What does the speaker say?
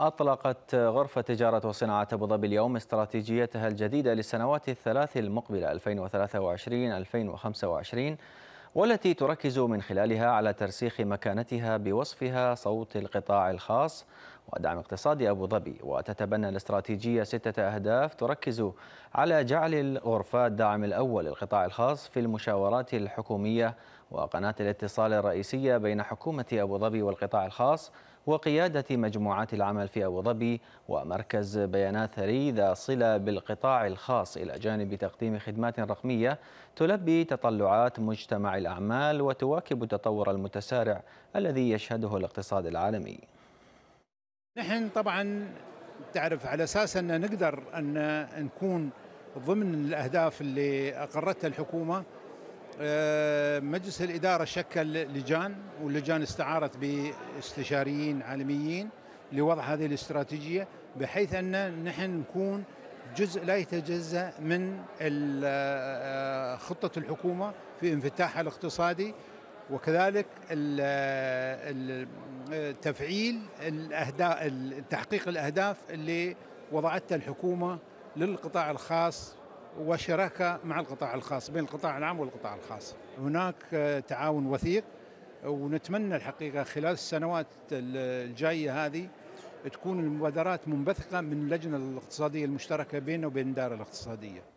أطلقت غرفة تجارة وصناعة أبو ظبي اليوم استراتيجيتها الجديدة للسنوات الثلاث المقبلة 2023-2025 والتي تركز من خلالها على ترسيخ مكانتها بوصفها صوت القطاع الخاص ودعم اقتصادي أبو ظبي وتتبنى الاستراتيجية ستة أهداف تركز على جعل الغرفة الداعم الأول للقطاع الخاص في المشاورات الحكومية وقناة الاتصال الرئيسية بين حكومة أبو ظبي والقطاع الخاص وقيادة مجموعات العمل في أبو ظبي ومركز بيانات ثري ذا صلة بالقطاع الخاص إلى جانب تقديم خدمات رقمية تلبي تطلعات مجتمع الأعمال وتواكب التطور المتسارع الذي يشهده الاقتصاد العالمي نحن طبعا تعرف على اساس ان نقدر ان نكون ضمن الاهداف اللي اقرتها الحكومه آه، مجلس الاداره شكل لجان واللجان استعارت باستشاريين عالميين لوضع هذه الاستراتيجيه بحيث ان نحن نكون جزء لا يتجزا من آه، خطه الحكومه في انفتاحها الاقتصادي وكذلك تفعيل الاهداف تحقيق الاهداف اللي وضعتها الحكومه للقطاع الخاص وشراكه مع القطاع الخاص بين القطاع العام والقطاع الخاص. هناك تعاون وثيق ونتمنى الحقيقه خلال السنوات الجايه هذه تكون المبادرات منبثقه من اللجنه الاقتصاديه المشتركه بيننا وبين الدار الاقتصاديه.